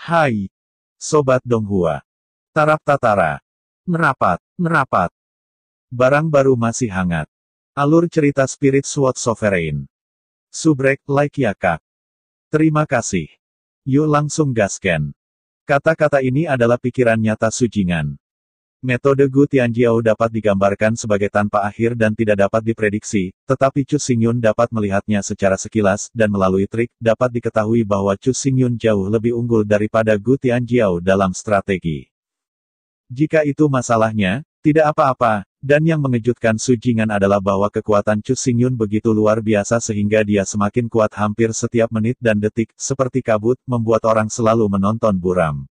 Hai, Sobat Donghua. Tarap tatara. Merapat, merapat. Barang baru masih hangat. Alur cerita Spirit Sword Sovereign. Subrek, like ya kak. Terima kasih. Yuk langsung gasken. Kata-kata ini adalah pikiran nyata Sujingan. Metode Gu Tianjiao dapat digambarkan sebagai tanpa akhir dan tidak dapat diprediksi, tetapi Chu Xingyun dapat melihatnya secara sekilas, dan melalui trik, dapat diketahui bahwa Chu Xingyun jauh lebih unggul daripada Gu Tianjiao dalam strategi. Jika itu masalahnya, tidak apa-apa, dan yang mengejutkan Su Jingan adalah bahwa kekuatan Chu Xingyun begitu luar biasa sehingga dia semakin kuat hampir setiap menit dan detik, seperti kabut, membuat orang selalu menonton buram.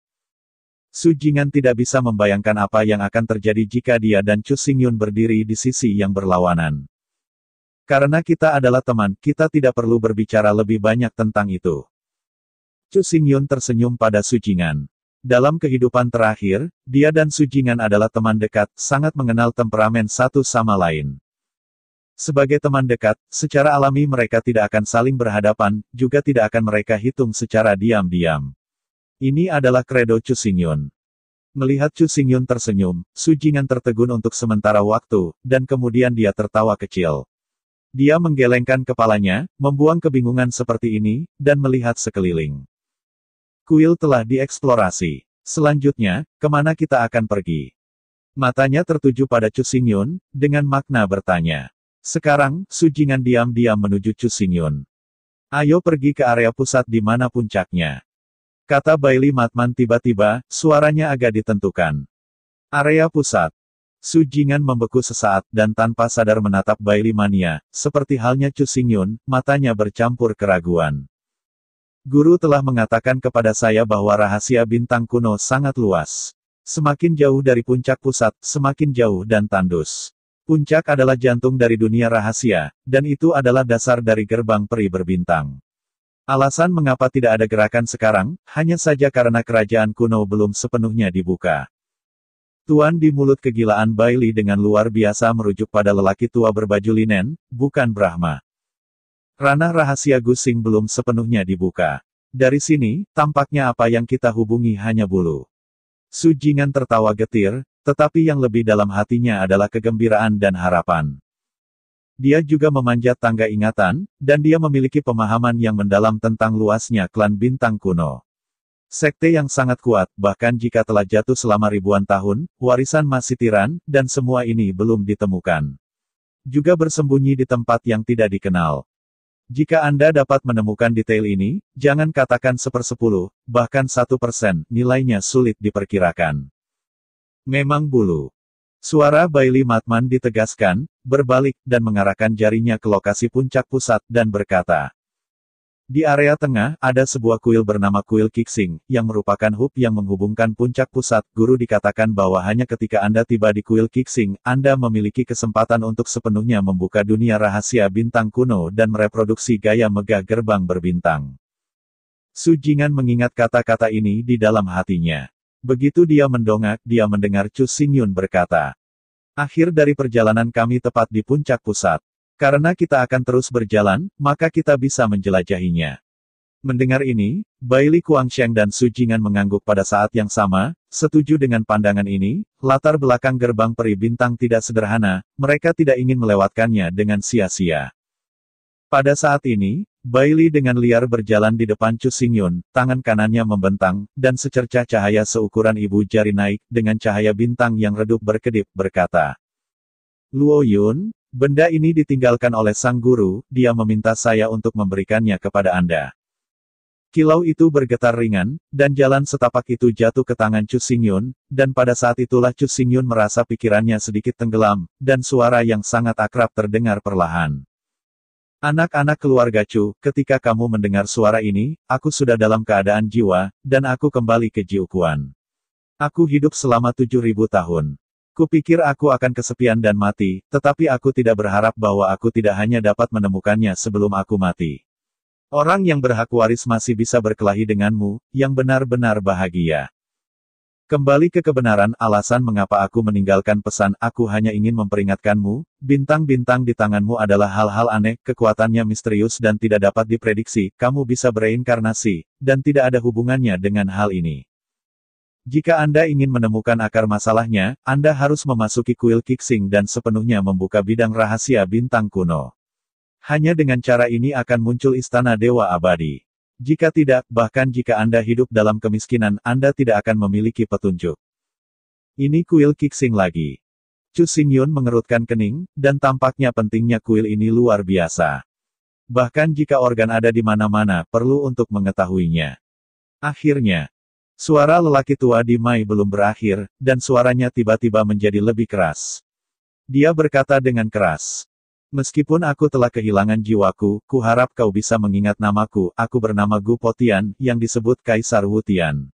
Su Jingan tidak bisa membayangkan apa yang akan terjadi jika dia dan Chu Xingyun berdiri di sisi yang berlawanan. Karena kita adalah teman, kita tidak perlu berbicara lebih banyak tentang itu. Chu Xingyun tersenyum pada Su Jingan. Dalam kehidupan terakhir, dia dan Su Jingan adalah teman dekat, sangat mengenal temperamen satu sama lain. Sebagai teman dekat, secara alami mereka tidak akan saling berhadapan, juga tidak akan mereka hitung secara diam-diam. Ini adalah kredo Xingyun. Melihat Xingyun tersenyum, Su Sujingan tertegun untuk sementara waktu, dan kemudian dia tertawa kecil. Dia menggelengkan kepalanya, membuang kebingungan seperti ini, dan melihat sekeliling. Kuil telah dieksplorasi. Selanjutnya, kemana kita akan pergi? Matanya tertuju pada Xingyun, dengan makna bertanya. Sekarang, Su Sujingan diam-diam menuju Xingyun. Ayo pergi ke area pusat di mana puncaknya. Kata Bailey Matman tiba-tiba, suaranya agak ditentukan. Area pusat. Sujingan membeku sesaat, dan tanpa sadar menatap Bailey Mania, seperti halnya Chu Xingyun, matanya bercampur keraguan. Guru telah mengatakan kepada saya bahwa rahasia bintang kuno sangat luas. Semakin jauh dari puncak pusat, semakin jauh dan tandus. Puncak adalah jantung dari dunia rahasia, dan itu adalah dasar dari gerbang peri berbintang. Alasan mengapa tidak ada gerakan sekarang, hanya saja karena kerajaan kuno belum sepenuhnya dibuka. Tuan di mulut kegilaan Bailey dengan luar biasa merujuk pada lelaki tua berbaju linen, bukan Brahma. Ranah rahasia Gusing belum sepenuhnya dibuka. Dari sini, tampaknya apa yang kita hubungi hanya bulu. Sujingan tertawa getir, tetapi yang lebih dalam hatinya adalah kegembiraan dan harapan. Dia juga memanjat tangga ingatan, dan dia memiliki pemahaman yang mendalam tentang luasnya klan bintang kuno. Sekte yang sangat kuat, bahkan jika telah jatuh selama ribuan tahun, warisan masih tiran, dan semua ini belum ditemukan. Juga bersembunyi di tempat yang tidak dikenal. Jika Anda dapat menemukan detail ini, jangan katakan sepersepuluh, bahkan satu persen, nilainya sulit diperkirakan. Memang bulu. Suara Bailey Matman ditegaskan, berbalik, dan mengarahkan jarinya ke lokasi puncak pusat, dan berkata. Di area tengah, ada sebuah kuil bernama kuil Kixing, yang merupakan hub yang menghubungkan puncak pusat. Guru dikatakan bahwa hanya ketika Anda tiba di kuil Kixing, Anda memiliki kesempatan untuk sepenuhnya membuka dunia rahasia bintang kuno dan mereproduksi gaya megah gerbang berbintang. Sujingan mengingat kata-kata ini di dalam hatinya. Begitu dia mendongak, dia mendengar Chu Xingyun berkata. Akhir dari perjalanan kami tepat di puncak pusat. Karena kita akan terus berjalan, maka kita bisa menjelajahinya. Mendengar ini, Baili Kuangsheng dan Su Jingan mengangguk pada saat yang sama, setuju dengan pandangan ini, latar belakang gerbang peri bintang tidak sederhana, mereka tidak ingin melewatkannya dengan sia-sia. Pada saat ini, Bailey dengan liar berjalan di depan Chu Xingyun, tangan kanannya membentang, dan secercah cahaya seukuran ibu jari naik, dengan cahaya bintang yang redup berkedip, berkata. Luo Yun, benda ini ditinggalkan oleh sang guru, dia meminta saya untuk memberikannya kepada Anda. Kilau itu bergetar ringan, dan jalan setapak itu jatuh ke tangan Chu Xingyun, dan pada saat itulah Chu Xingyun merasa pikirannya sedikit tenggelam, dan suara yang sangat akrab terdengar perlahan. Anak-anak keluarga Chu, ketika kamu mendengar suara ini, aku sudah dalam keadaan jiwa, dan aku kembali ke Jiukuan. Aku hidup selama 7000 tahun. Kupikir aku akan kesepian dan mati, tetapi aku tidak berharap bahwa aku tidak hanya dapat menemukannya sebelum aku mati. Orang yang berhak waris masih bisa berkelahi denganmu, yang benar-benar bahagia. Kembali ke kebenaran alasan mengapa aku meninggalkan pesan, aku hanya ingin memperingatkanmu, bintang-bintang di tanganmu adalah hal-hal aneh, kekuatannya misterius dan tidak dapat diprediksi, kamu bisa bereinkarnasi, dan tidak ada hubungannya dengan hal ini. Jika Anda ingin menemukan akar masalahnya, Anda harus memasuki kuil Kixing dan sepenuhnya membuka bidang rahasia bintang kuno. Hanya dengan cara ini akan muncul istana dewa abadi. Jika tidak, bahkan jika Anda hidup dalam kemiskinan, Anda tidak akan memiliki petunjuk. Ini kuil Kixing lagi. Chu Xingyun mengerutkan kening, dan tampaknya pentingnya kuil ini luar biasa. Bahkan jika organ ada di mana-mana, perlu untuk mengetahuinya. Akhirnya, suara lelaki tua di Mai belum berakhir, dan suaranya tiba-tiba menjadi lebih keras. Dia berkata dengan keras, Meskipun aku telah kehilangan jiwaku, kuharap kau bisa mengingat namaku, aku bernama Gu Potian, yang disebut Kaisar Wutian.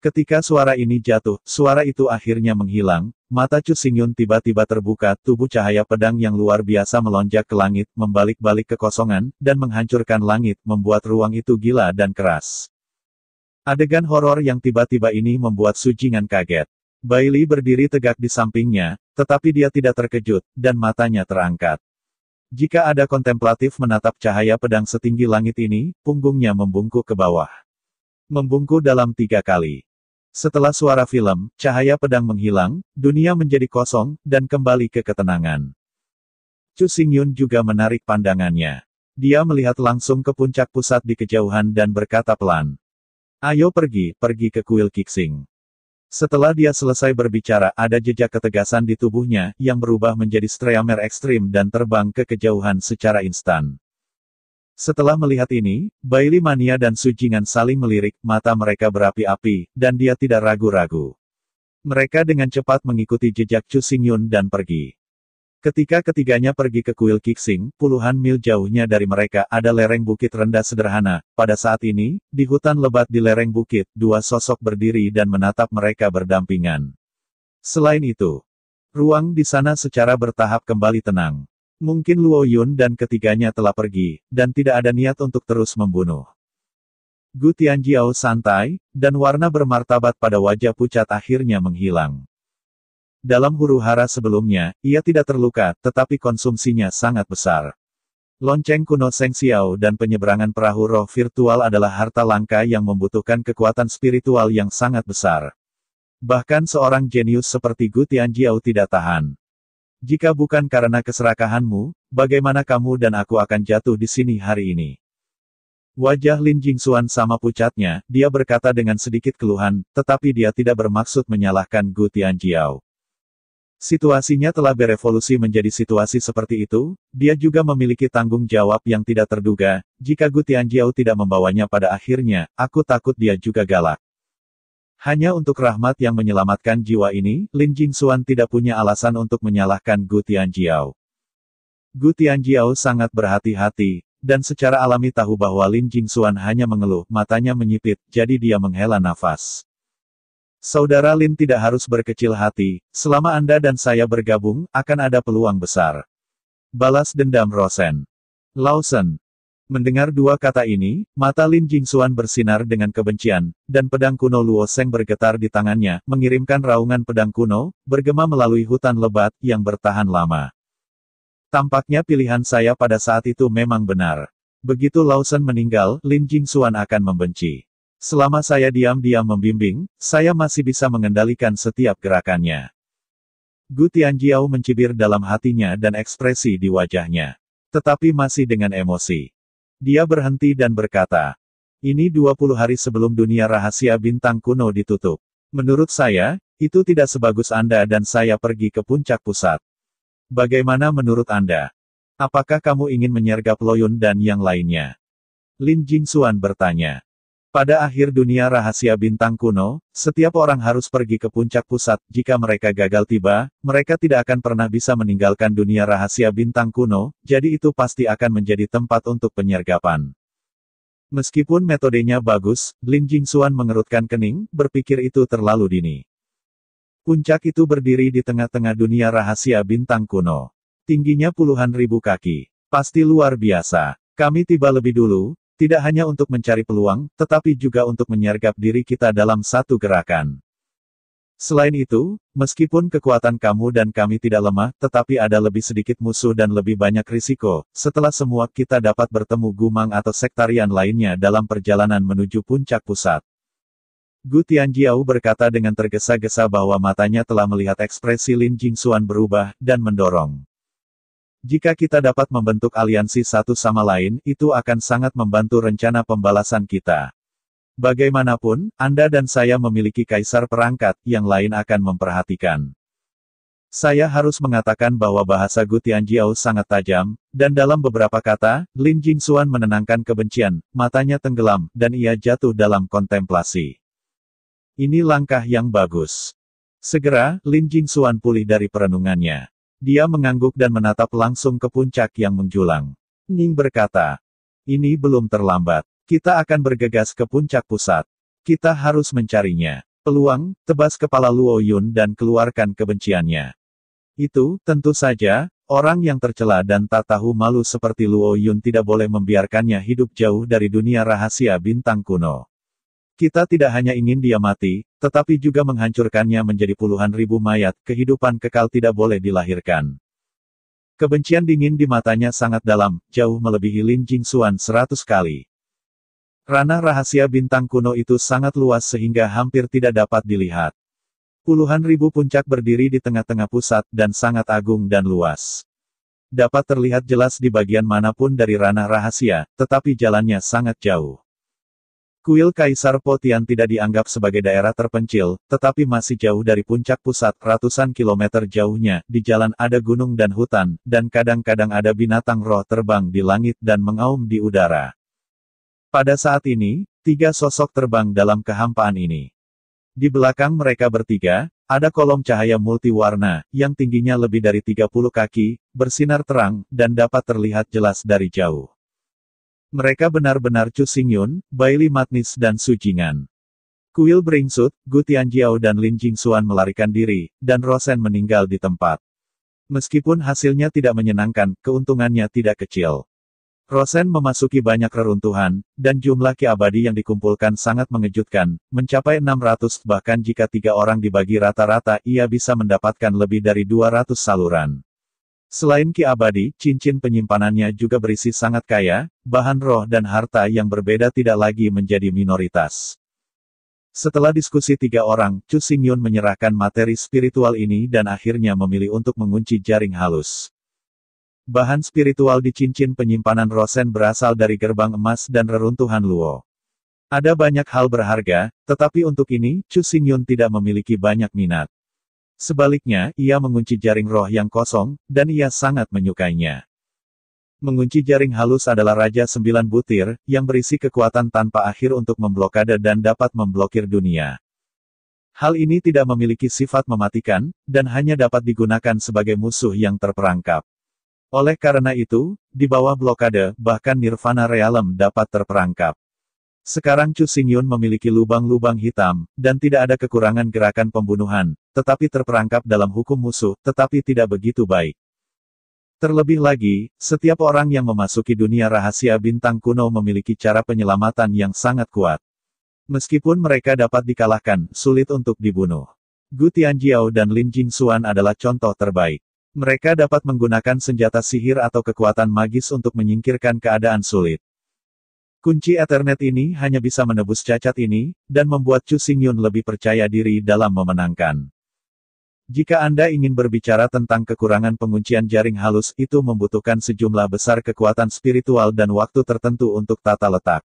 Ketika suara ini jatuh, suara itu akhirnya menghilang, mata Chu Xingyun tiba-tiba terbuka, tubuh cahaya pedang yang luar biasa melonjak ke langit, membalik-balik kekosongan, dan menghancurkan langit, membuat ruang itu gila dan keras. Adegan horor yang tiba-tiba ini membuat Sujingan kaget. Bailey berdiri tegak di sampingnya, tetapi dia tidak terkejut, dan matanya terangkat. Jika ada kontemplatif menatap cahaya pedang setinggi langit ini, punggungnya membungkuk ke bawah. Membungkuk dalam tiga kali. Setelah suara film, cahaya pedang menghilang, dunia menjadi kosong, dan kembali ke ketenangan. Chu Xingyun juga menarik pandangannya. Dia melihat langsung ke puncak pusat di kejauhan dan berkata pelan. Ayo pergi, pergi ke kuil Kixing. Setelah dia selesai berbicara, ada jejak ketegasan di tubuhnya, yang berubah menjadi streamer ekstrim dan terbang ke kejauhan secara instan. Setelah melihat ini, Bailey Mania dan Sujingan saling melirik, mata mereka berapi-api, dan dia tidak ragu-ragu. Mereka dengan cepat mengikuti jejak Chu Xingyun dan pergi. Ketika ketiganya pergi ke kuil Kixing, puluhan mil jauhnya dari mereka ada lereng bukit rendah sederhana. Pada saat ini, di hutan lebat di lereng bukit, dua sosok berdiri dan menatap mereka berdampingan. Selain itu, ruang di sana secara bertahap kembali tenang. Mungkin Luo Yun dan ketiganya telah pergi, dan tidak ada niat untuk terus membunuh. Gu Tianjiao santai, dan warna bermartabat pada wajah pucat akhirnya menghilang. Dalam huru-hara sebelumnya, ia tidak terluka, tetapi konsumsinya sangat besar. Lonceng kuno Seng Xiao dan penyeberangan perahu roh virtual adalah harta langka yang membutuhkan kekuatan spiritual yang sangat besar. Bahkan seorang jenius seperti Gu Tianjiao tidak tahan. Jika bukan karena keserakahanmu, bagaimana kamu dan aku akan jatuh di sini hari ini? Wajah Lin Jingxuan sama pucatnya, dia berkata dengan sedikit keluhan, tetapi dia tidak bermaksud menyalahkan Gu Tianjiao. Situasinya telah berevolusi menjadi situasi seperti itu, dia juga memiliki tanggung jawab yang tidak terduga, jika Gu Tianjiao tidak membawanya pada akhirnya, aku takut dia juga galak. Hanya untuk rahmat yang menyelamatkan jiwa ini, Lin Jingxuan tidak punya alasan untuk menyalahkan Gu Tianjiao. Gu Tianjiao sangat berhati-hati, dan secara alami tahu bahwa Lin Jingxuan hanya mengeluh, matanya menyipit, jadi dia menghela nafas. Saudara Lin tidak harus berkecil hati, selama Anda dan saya bergabung, akan ada peluang besar. Balas dendam Rosen. Lawson. Mendengar dua kata ini, mata Lin Jingxuan bersinar dengan kebencian, dan pedang kuno Luo Seng bergetar di tangannya, mengirimkan raungan pedang kuno, bergema melalui hutan lebat, yang bertahan lama. Tampaknya pilihan saya pada saat itu memang benar. Begitu Lawson meninggal, Lin Jingxuan akan membenci. Selama saya diam-diam membimbing, saya masih bisa mengendalikan setiap gerakannya. Gu Tianjiao mencibir dalam hatinya dan ekspresi di wajahnya. Tetapi masih dengan emosi. Dia berhenti dan berkata, ini 20 hari sebelum dunia rahasia bintang kuno ditutup. Menurut saya, itu tidak sebagus Anda dan saya pergi ke puncak pusat. Bagaimana menurut Anda? Apakah kamu ingin menyergap Loyun dan yang lainnya? Lin Jingsuan bertanya. Pada akhir dunia rahasia bintang kuno, setiap orang harus pergi ke puncak pusat. Jika mereka gagal tiba, mereka tidak akan pernah bisa meninggalkan dunia rahasia bintang kuno, jadi itu pasti akan menjadi tempat untuk penyergapan. Meskipun metodenya bagus, Lin Jingxuan mengerutkan kening, berpikir itu terlalu dini. Puncak itu berdiri di tengah-tengah dunia rahasia bintang kuno. Tingginya puluhan ribu kaki. Pasti luar biasa. Kami tiba lebih dulu, tidak hanya untuk mencari peluang, tetapi juga untuk menyergap diri kita dalam satu gerakan. Selain itu, meskipun kekuatan kamu dan kami tidak lemah, tetapi ada lebih sedikit musuh dan lebih banyak risiko, setelah semua kita dapat bertemu gumang atau sektarian lainnya dalam perjalanan menuju puncak pusat. Gu Tianjiao berkata dengan tergesa-gesa bahwa matanya telah melihat ekspresi Lin Jingxuan berubah, dan mendorong. Jika kita dapat membentuk aliansi satu sama lain, itu akan sangat membantu rencana pembalasan kita. Bagaimanapun, Anda dan saya memiliki kaisar perangkat, yang lain akan memperhatikan. Saya harus mengatakan bahwa bahasa Gutianjiao sangat tajam, dan dalam beberapa kata, Lin Jingxuan menenangkan kebencian, matanya tenggelam, dan ia jatuh dalam kontemplasi. Ini langkah yang bagus. Segera, Lin Jingxuan pulih dari perenungannya. Dia mengangguk dan menatap langsung ke puncak yang menjulang. Ning berkata, ini belum terlambat. Kita akan bergegas ke puncak pusat. Kita harus mencarinya. Peluang, tebas kepala Luo Yun dan keluarkan kebenciannya. Itu, tentu saja, orang yang tercela dan tak tahu malu seperti Luo Yun tidak boleh membiarkannya hidup jauh dari dunia rahasia bintang kuno. Kita tidak hanya ingin dia mati, tetapi juga menghancurkannya menjadi puluhan ribu mayat, kehidupan kekal tidak boleh dilahirkan. Kebencian dingin di matanya sangat dalam, jauh melebihi Lin Jingxuan seratus kali. Ranah rahasia bintang kuno itu sangat luas sehingga hampir tidak dapat dilihat. Puluhan ribu puncak berdiri di tengah-tengah pusat dan sangat agung dan luas. Dapat terlihat jelas di bagian manapun dari ranah rahasia, tetapi jalannya sangat jauh. Kuil Kaisar Potian tidak dianggap sebagai daerah terpencil, tetapi masih jauh dari puncak pusat, ratusan kilometer jauhnya, di jalan ada gunung dan hutan, dan kadang-kadang ada binatang roh terbang di langit dan mengaum di udara. Pada saat ini, tiga sosok terbang dalam kehampaan ini. Di belakang mereka bertiga, ada kolom cahaya multiwarna, yang tingginya lebih dari 30 kaki, bersinar terang, dan dapat terlihat jelas dari jauh. Mereka benar-benar Chu Xingyun, Bailey Matnis dan Su Jingan. Kuil beringsut, Gu Tianjiao dan Lin Jingxuan melarikan diri, dan Rosen meninggal di tempat. Meskipun hasilnya tidak menyenangkan, keuntungannya tidak kecil. Rosen memasuki banyak reruntuhan, dan jumlah ki abadi yang dikumpulkan sangat mengejutkan, mencapai 600 bahkan jika tiga orang dibagi rata-rata ia bisa mendapatkan lebih dari 200 saluran. Selain ki abadi, cincin penyimpanannya juga berisi sangat kaya, bahan roh dan harta yang berbeda tidak lagi menjadi minoritas. Setelah diskusi tiga orang, Chu Xingyun menyerahkan materi spiritual ini dan akhirnya memilih untuk mengunci jaring halus. Bahan spiritual di cincin penyimpanan Rosen berasal dari gerbang emas dan reruntuhan Luo. Ada banyak hal berharga, tetapi untuk ini, Chu Xingyun tidak memiliki banyak minat. Sebaliknya, ia mengunci jaring roh yang kosong, dan ia sangat menyukainya. Mengunci jaring halus adalah raja sembilan butir, yang berisi kekuatan tanpa akhir untuk memblokade dan dapat memblokir dunia. Hal ini tidak memiliki sifat mematikan, dan hanya dapat digunakan sebagai musuh yang terperangkap. Oleh karena itu, di bawah blokade, bahkan nirvana realem dapat terperangkap. Sekarang Chu Xingyun memiliki lubang-lubang hitam, dan tidak ada kekurangan gerakan pembunuhan, tetapi terperangkap dalam hukum musuh, tetapi tidak begitu baik. Terlebih lagi, setiap orang yang memasuki dunia rahasia bintang kuno memiliki cara penyelamatan yang sangat kuat. Meskipun mereka dapat dikalahkan, sulit untuk dibunuh. Gu Tianjiao dan Lin Jingxuan adalah contoh terbaik. Mereka dapat menggunakan senjata sihir atau kekuatan magis untuk menyingkirkan keadaan sulit. Kunci Ethernet ini hanya bisa menebus cacat ini, dan membuat Chu Xingyun lebih percaya diri dalam memenangkan. Jika Anda ingin berbicara tentang kekurangan penguncian jaring halus, itu membutuhkan sejumlah besar kekuatan spiritual dan waktu tertentu untuk tata letak.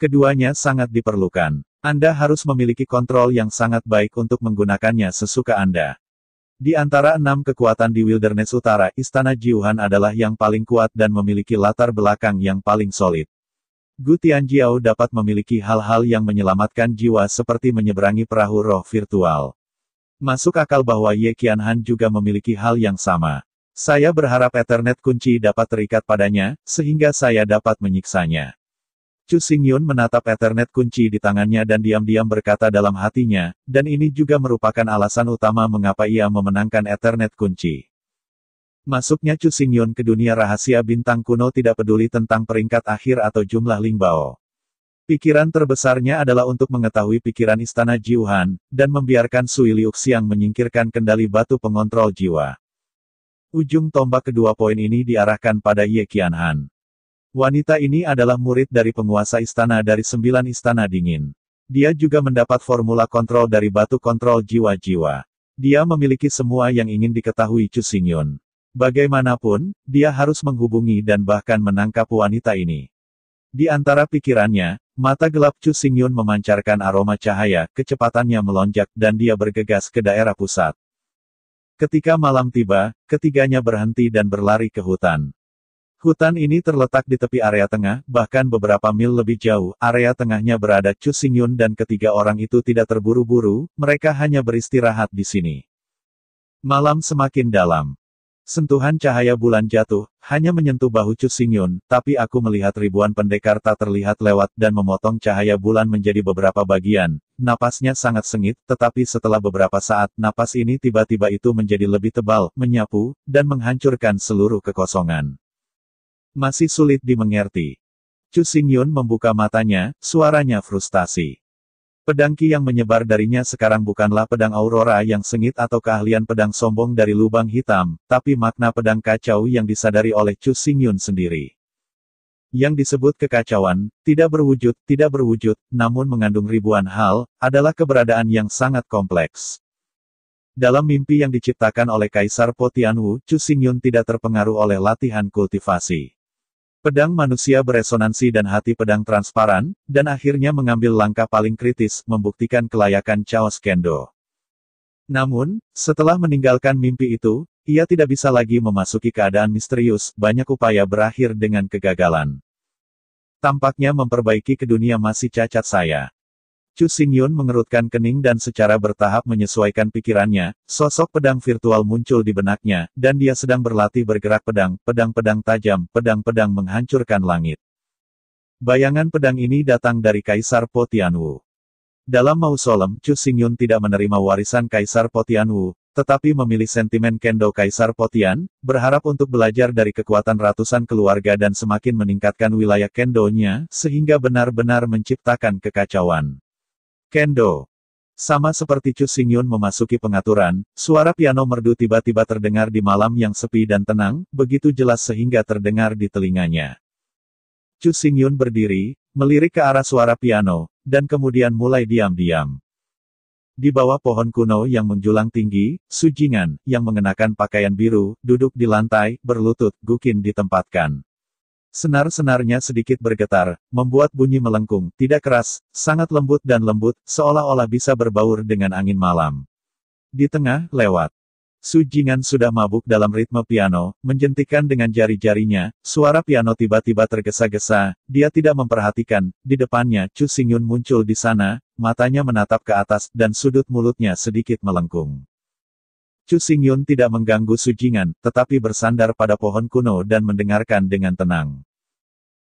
Keduanya sangat diperlukan. Anda harus memiliki kontrol yang sangat baik untuk menggunakannya sesuka Anda. Di antara enam kekuatan di Wilderness Utara, Istana Jiuhan adalah yang paling kuat dan memiliki latar belakang yang paling solid. Gu Tianjiao dapat memiliki hal-hal yang menyelamatkan jiwa seperti menyeberangi perahu roh virtual. Masuk akal bahwa Ye Qianhan juga memiliki hal yang sama. Saya berharap Ethernet kunci dapat terikat padanya, sehingga saya dapat menyiksanya. Chu Xingyun menatap Ethernet kunci di tangannya dan diam-diam berkata dalam hatinya, dan ini juga merupakan alasan utama mengapa ia memenangkan Ethernet kunci. Masuknya Chu Xingyun ke dunia rahasia bintang kuno tidak peduli tentang peringkat akhir atau jumlah Lingbao. Pikiran terbesarnya adalah untuk mengetahui pikiran istana Jiuhan, dan membiarkan Sui Xiang menyingkirkan kendali batu pengontrol jiwa. Ujung tombak kedua poin ini diarahkan pada Ye Qianhan. Wanita ini adalah murid dari penguasa istana dari sembilan istana dingin. Dia juga mendapat formula kontrol dari batu kontrol jiwa-jiwa. Dia memiliki semua yang ingin diketahui Chu Xingyun. Bagaimanapun, dia harus menghubungi dan bahkan menangkap wanita ini. Di antara pikirannya, mata gelap Chu Xingyun memancarkan aroma cahaya, kecepatannya melonjak, dan dia bergegas ke daerah pusat. Ketika malam tiba, ketiganya berhenti dan berlari ke hutan. Hutan ini terletak di tepi area tengah, bahkan beberapa mil lebih jauh, area tengahnya berada Chu Xingyun dan ketiga orang itu tidak terburu-buru, mereka hanya beristirahat di sini. Malam semakin dalam. Sentuhan cahaya bulan jatuh, hanya menyentuh bahu Chu Xingyun, tapi aku melihat ribuan pendekar tak terlihat lewat dan memotong cahaya bulan menjadi beberapa bagian. Napasnya sangat sengit, tetapi setelah beberapa saat, napas ini tiba-tiba itu menjadi lebih tebal, menyapu, dan menghancurkan seluruh kekosongan. Masih sulit dimengerti. Chu Xingyun membuka matanya, suaranya frustasi. Pedang Ki yang menyebar darinya sekarang bukanlah pedang aurora yang sengit atau keahlian pedang sombong dari lubang hitam, tapi makna pedang kacau yang disadari oleh Chu Xingyun sendiri. Yang disebut kekacauan, tidak berwujud, tidak berwujud, namun mengandung ribuan hal, adalah keberadaan yang sangat kompleks. Dalam mimpi yang diciptakan oleh Kaisar Po Tianwu, Chu Xingyun tidak terpengaruh oleh latihan kultivasi. Pedang manusia beresonansi dan hati pedang transparan, dan akhirnya mengambil langkah paling kritis, membuktikan kelayakan Chaos Kendo. Namun, setelah meninggalkan mimpi itu, ia tidak bisa lagi memasuki keadaan misterius, banyak upaya berakhir dengan kegagalan. Tampaknya memperbaiki ke dunia masih cacat saya. Chu Xingyun mengerutkan kening dan secara bertahap menyesuaikan pikirannya, sosok pedang virtual muncul di benaknya, dan dia sedang berlatih bergerak pedang, pedang-pedang tajam, pedang-pedang menghancurkan langit. Bayangan pedang ini datang dari Kaisar Po Tianwu. Dalam mausolem, Chu Xingyun tidak menerima warisan Kaisar Po Tianwu, tetapi memilih sentimen Kendo Kaisar Potian, berharap untuk belajar dari kekuatan ratusan keluarga dan semakin meningkatkan wilayah Kendonya, sehingga benar-benar menciptakan kekacauan. Kendo. Sama seperti Chu Xingyun memasuki pengaturan, suara piano merdu tiba-tiba terdengar di malam yang sepi dan tenang, begitu jelas sehingga terdengar di telinganya. Chu Xingyun berdiri, melirik ke arah suara piano, dan kemudian mulai diam-diam. Di bawah pohon kuno yang menjulang tinggi, Sujingan, yang mengenakan pakaian biru, duduk di lantai, berlutut, gukin ditempatkan. Senar-senarnya sedikit bergetar, membuat bunyi melengkung, tidak keras, sangat lembut dan lembut, seolah-olah bisa berbaur dengan angin malam. Di tengah, lewat. Su Jingan sudah mabuk dalam ritme piano, menjentikan dengan jari-jarinya, suara piano tiba-tiba tergesa-gesa, dia tidak memperhatikan, di depannya Chu Xingyun muncul di sana, matanya menatap ke atas, dan sudut mulutnya sedikit melengkung. Chu Xingyun tidak mengganggu Su Jingan, tetapi bersandar pada pohon kuno dan mendengarkan dengan tenang.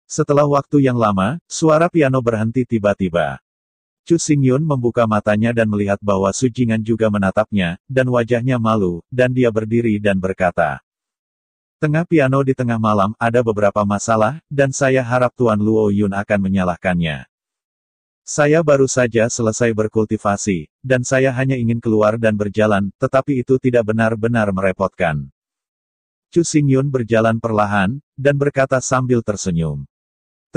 Setelah waktu yang lama, suara piano berhenti tiba-tiba. Chu Xingyun membuka matanya dan melihat bahwa Su Jingan juga menatapnya, dan wajahnya malu, dan dia berdiri dan berkata. Tengah piano di tengah malam ada beberapa masalah, dan saya harap Tuan Luo Yun akan menyalahkannya. Saya baru saja selesai berkultivasi, dan saya hanya ingin keluar dan berjalan, tetapi itu tidak benar-benar merepotkan. Chu Xingyun berjalan perlahan, dan berkata sambil tersenyum.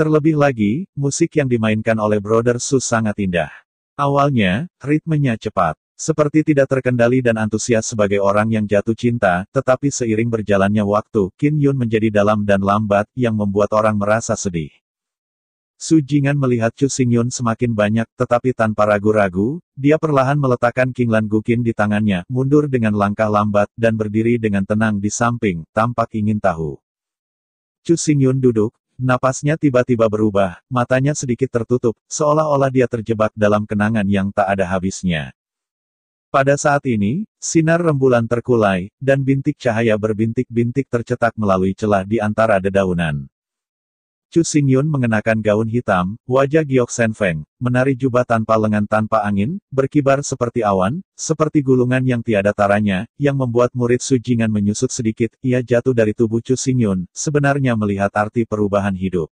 Terlebih lagi, musik yang dimainkan oleh Brother Su sangat indah. Awalnya, ritmenya cepat. Seperti tidak terkendali dan antusias sebagai orang yang jatuh cinta, tetapi seiring berjalannya waktu, Kin Yun menjadi dalam dan lambat, yang membuat orang merasa sedih. Su Jingan melihat Chu Sing Yun semakin banyak, tetapi tanpa ragu-ragu, dia perlahan meletakkan King Lan Gukin di tangannya, mundur dengan langkah lambat, dan berdiri dengan tenang di samping, tampak ingin tahu. Chu Sing Yun duduk, Napasnya tiba-tiba berubah, matanya sedikit tertutup, seolah-olah dia terjebak dalam kenangan yang tak ada habisnya. Pada saat ini, sinar rembulan terkulai, dan bintik cahaya berbintik-bintik tercetak melalui celah di antara dedaunan. Chu Xingyun mengenakan gaun hitam, wajah Giok Feng, menari jubah tanpa lengan tanpa angin, berkibar seperti awan, seperti gulungan yang tiada taranya, yang membuat murid Su Jingan menyusut sedikit, ia jatuh dari tubuh Chu Xingyun, sebenarnya melihat arti perubahan hidup.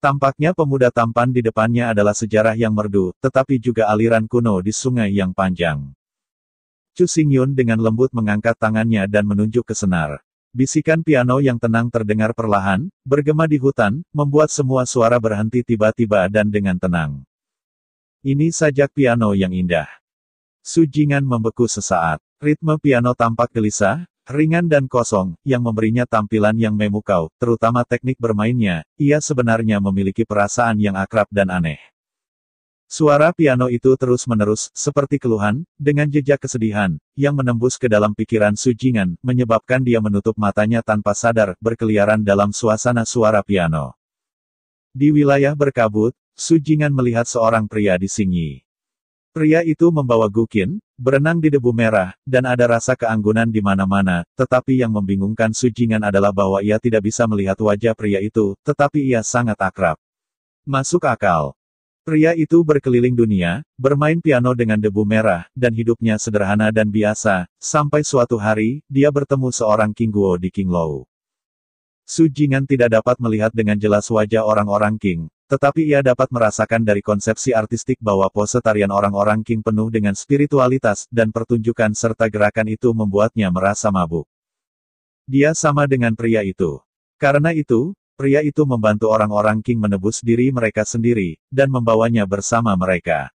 Tampaknya pemuda tampan di depannya adalah sejarah yang merdu, tetapi juga aliran kuno di sungai yang panjang. Chu Xingyun dengan lembut mengangkat tangannya dan menunjuk ke senar. Bisikan piano yang tenang terdengar perlahan, bergema di hutan, membuat semua suara berhenti tiba-tiba dan dengan tenang. Ini sajak piano yang indah. Sujingan membeku sesaat. Ritme piano tampak gelisah, ringan dan kosong, yang memberinya tampilan yang memukau, terutama teknik bermainnya. Ia sebenarnya memiliki perasaan yang akrab dan aneh. Suara piano itu terus-menerus, seperti keluhan, dengan jejak kesedihan, yang menembus ke dalam pikiran Sujingan, menyebabkan dia menutup matanya tanpa sadar, berkeliaran dalam suasana suara piano. Di wilayah berkabut, Sujingan melihat seorang pria di Singyi. Pria itu membawa gukin, berenang di debu merah, dan ada rasa keanggunan di mana-mana, tetapi yang membingungkan Sujingan adalah bahwa ia tidak bisa melihat wajah pria itu, tetapi ia sangat akrab. Masuk akal, Pria itu berkeliling dunia, bermain piano dengan debu merah, dan hidupnya sederhana dan biasa, sampai suatu hari, dia bertemu seorang King Guo di King Lou. Su Jingan tidak dapat melihat dengan jelas wajah orang-orang King, tetapi ia dapat merasakan dari konsepsi artistik bahwa pose tarian orang-orang King penuh dengan spiritualitas, dan pertunjukan serta gerakan itu membuatnya merasa mabuk. Dia sama dengan pria itu. Karena itu, Pria itu membantu orang-orang King menebus diri mereka sendiri, dan membawanya bersama mereka.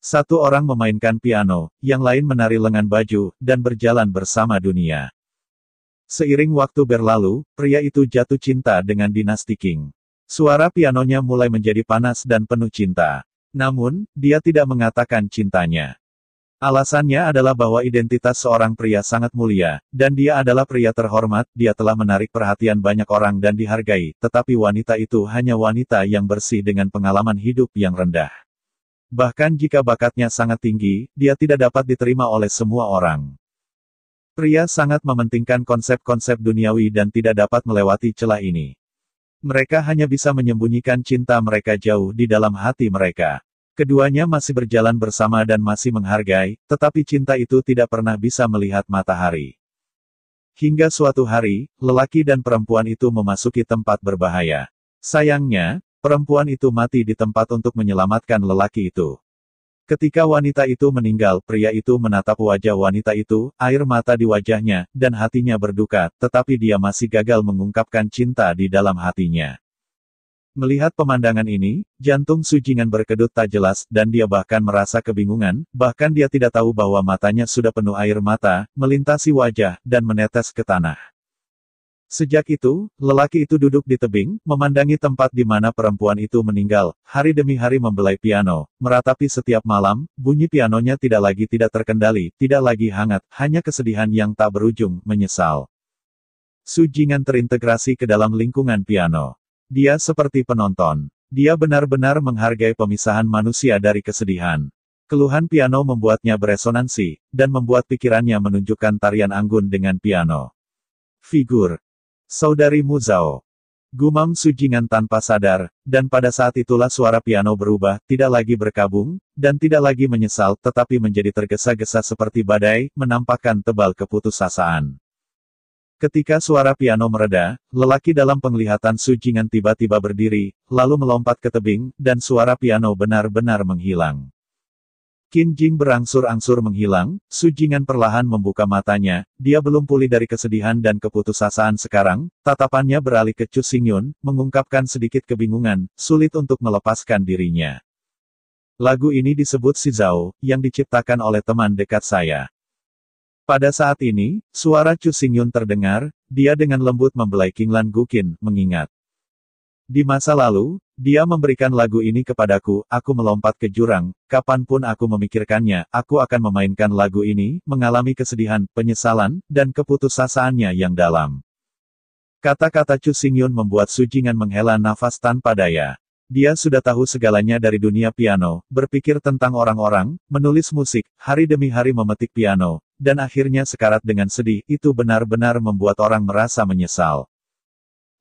Satu orang memainkan piano, yang lain menari lengan baju, dan berjalan bersama dunia. Seiring waktu berlalu, pria itu jatuh cinta dengan dinasti King. Suara pianonya mulai menjadi panas dan penuh cinta. Namun, dia tidak mengatakan cintanya. Alasannya adalah bahwa identitas seorang pria sangat mulia, dan dia adalah pria terhormat, dia telah menarik perhatian banyak orang dan dihargai, tetapi wanita itu hanya wanita yang bersih dengan pengalaman hidup yang rendah. Bahkan jika bakatnya sangat tinggi, dia tidak dapat diterima oleh semua orang. Pria sangat mementingkan konsep-konsep duniawi dan tidak dapat melewati celah ini. Mereka hanya bisa menyembunyikan cinta mereka jauh di dalam hati mereka. Keduanya masih berjalan bersama dan masih menghargai, tetapi cinta itu tidak pernah bisa melihat matahari. Hingga suatu hari, lelaki dan perempuan itu memasuki tempat berbahaya. Sayangnya, perempuan itu mati di tempat untuk menyelamatkan lelaki itu. Ketika wanita itu meninggal, pria itu menatap wajah wanita itu, air mata di wajahnya, dan hatinya berduka, tetapi dia masih gagal mengungkapkan cinta di dalam hatinya. Melihat pemandangan ini, jantung Sujingan berkedut tak jelas, dan dia bahkan merasa kebingungan, bahkan dia tidak tahu bahwa matanya sudah penuh air mata, melintasi wajah, dan menetes ke tanah. Sejak itu, lelaki itu duduk di tebing, memandangi tempat di mana perempuan itu meninggal, hari demi hari membelai piano, meratapi setiap malam, bunyi pianonya tidak lagi tidak terkendali, tidak lagi hangat, hanya kesedihan yang tak berujung, menyesal. Sujingan terintegrasi ke dalam lingkungan piano. Dia seperti penonton. Dia benar-benar menghargai pemisahan manusia dari kesedihan. Keluhan piano membuatnya beresonansi, dan membuat pikirannya menunjukkan tarian anggun dengan piano. Figur. Saudari Muzao. Gumam sujingan tanpa sadar, dan pada saat itulah suara piano berubah, tidak lagi berkabung, dan tidak lagi menyesal, tetapi menjadi tergesa-gesa seperti badai, menampakkan tebal keputusasaan. Ketika suara piano mereda, lelaki dalam penglihatan Su Jingan tiba-tiba berdiri, lalu melompat ke tebing, dan suara piano benar-benar menghilang. Qin Jing berangsur-angsur menghilang, Su Jingan perlahan membuka matanya, dia belum pulih dari kesedihan dan keputusasaan sekarang, tatapannya beralih ke Chu Xingyun, mengungkapkan sedikit kebingungan, sulit untuk melepaskan dirinya. Lagu ini disebut Sizao, yang diciptakan oleh teman dekat saya. Pada saat ini, suara Chu Xingyun terdengar, dia dengan lembut membelai King Lan Gukin, mengingat. Di masa lalu, dia memberikan lagu ini kepadaku, aku melompat ke jurang, kapanpun aku memikirkannya, aku akan memainkan lagu ini, mengalami kesedihan, penyesalan, dan keputusasaannya yang dalam. Kata-kata Chu Xingyun membuat Sujingan menghela nafas tanpa daya. Dia sudah tahu segalanya dari dunia piano, berpikir tentang orang-orang, menulis musik, hari demi hari memetik piano, dan akhirnya sekarat dengan sedih, itu benar-benar membuat orang merasa menyesal.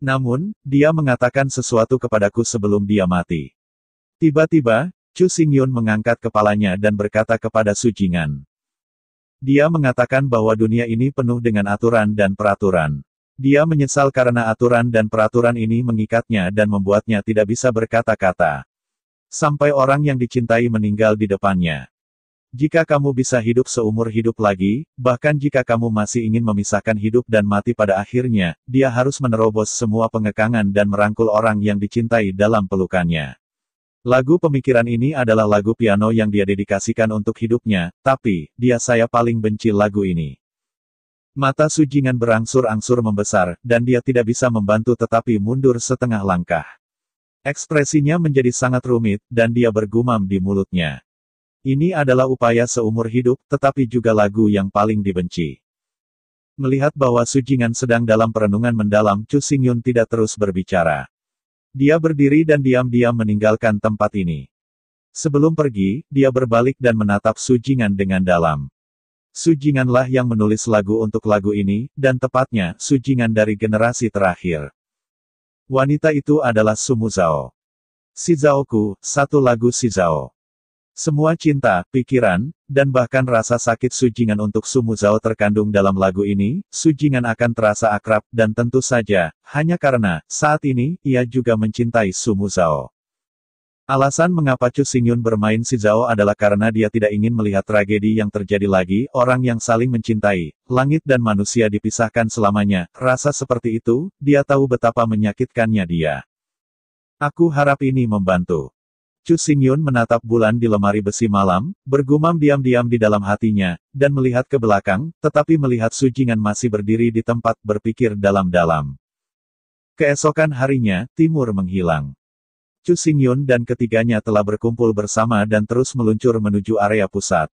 Namun, dia mengatakan sesuatu kepadaku sebelum dia mati. Tiba-tiba, Chu Xingyun mengangkat kepalanya dan berkata kepada Su Jingan. Dia mengatakan bahwa dunia ini penuh dengan aturan dan peraturan. Dia menyesal karena aturan dan peraturan ini mengikatnya dan membuatnya tidak bisa berkata-kata. Sampai orang yang dicintai meninggal di depannya. Jika kamu bisa hidup seumur hidup lagi, bahkan jika kamu masih ingin memisahkan hidup dan mati pada akhirnya, dia harus menerobos semua pengekangan dan merangkul orang yang dicintai dalam pelukannya. Lagu pemikiran ini adalah lagu piano yang dia dedikasikan untuk hidupnya, tapi, dia saya paling benci lagu ini. Mata Sujingan berangsur-angsur membesar, dan dia tidak bisa membantu tetapi mundur setengah langkah. Ekspresinya menjadi sangat rumit, dan dia bergumam di mulutnya. Ini adalah upaya seumur hidup, tetapi juga lagu yang paling dibenci. Melihat bahwa Sujingan sedang dalam perenungan mendalam, Chu Xingyun tidak terus berbicara. Dia berdiri dan diam-diam meninggalkan tempat ini. Sebelum pergi, dia berbalik dan menatap Sujingan dengan dalam. Sujinganlah yang menulis lagu untuk lagu ini, dan tepatnya, Sujingan dari generasi terakhir. Wanita itu adalah Sumuzao. Sizaoku, satu lagu Sizao. Semua cinta, pikiran, dan bahkan rasa sakit sujingan untuk Sumu Zhao terkandung dalam lagu ini, sujingan akan terasa akrab, dan tentu saja, hanya karena, saat ini, ia juga mencintai Sumu Zhao. Alasan mengapa Chu Xingyun bermain si Zhao adalah karena dia tidak ingin melihat tragedi yang terjadi lagi, orang yang saling mencintai, langit dan manusia dipisahkan selamanya, rasa seperti itu, dia tahu betapa menyakitkannya dia. Aku harap ini membantu. Chu Xingyun menatap bulan di lemari besi malam, bergumam diam-diam di dalam hatinya, dan melihat ke belakang, tetapi melihat Su Jingan masih berdiri di tempat berpikir dalam-dalam. Keesokan harinya, timur menghilang. Chu Xingyun dan ketiganya telah berkumpul bersama dan terus meluncur menuju area pusat.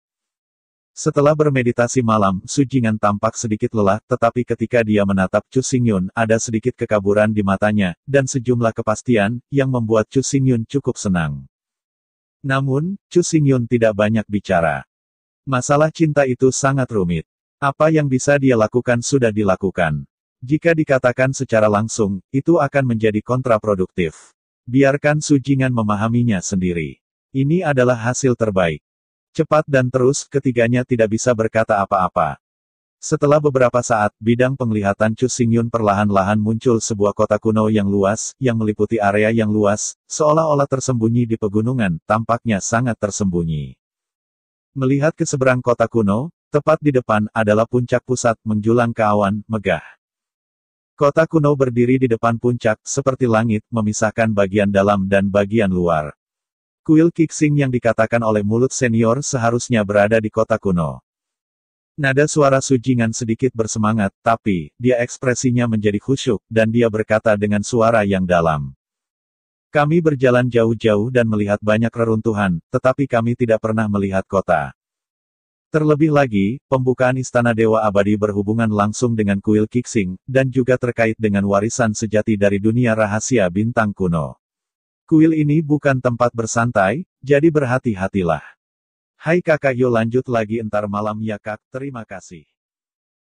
Setelah bermeditasi malam, Su Jingan tampak sedikit lelah, tetapi ketika dia menatap Chu Xingyun, ada sedikit kekaburan di matanya, dan sejumlah kepastian, yang membuat Chu Xingyun cukup senang. Namun, Chu Xingyun tidak banyak bicara. Masalah cinta itu sangat rumit. Apa yang bisa dia lakukan sudah dilakukan. Jika dikatakan secara langsung, itu akan menjadi kontraproduktif. Biarkan Su Sujingan memahaminya sendiri. Ini adalah hasil terbaik. Cepat dan terus, ketiganya tidak bisa berkata apa-apa. Setelah beberapa saat, bidang penglihatan Chu Xingyun perlahan-lahan muncul sebuah kota kuno yang luas, yang meliputi area yang luas, seolah-olah tersembunyi di pegunungan, tampaknya sangat tersembunyi. Melihat ke seberang kota kuno, tepat di depan adalah puncak pusat menjulang ke awan, megah. Kota kuno berdiri di depan puncak, seperti langit, memisahkan bagian dalam dan bagian luar. Kuil Kixing yang dikatakan oleh mulut senior seharusnya berada di kota kuno. Nada suara Sujingan sedikit bersemangat, tapi, dia ekspresinya menjadi khusyuk, dan dia berkata dengan suara yang dalam. Kami berjalan jauh-jauh dan melihat banyak reruntuhan, tetapi kami tidak pernah melihat kota. Terlebih lagi, pembukaan Istana Dewa Abadi berhubungan langsung dengan kuil Kixing, dan juga terkait dengan warisan sejati dari dunia rahasia bintang kuno. Kuil ini bukan tempat bersantai, jadi berhati-hatilah. Hai kakak yo lanjut lagi entar malam ya kak, terima kasih.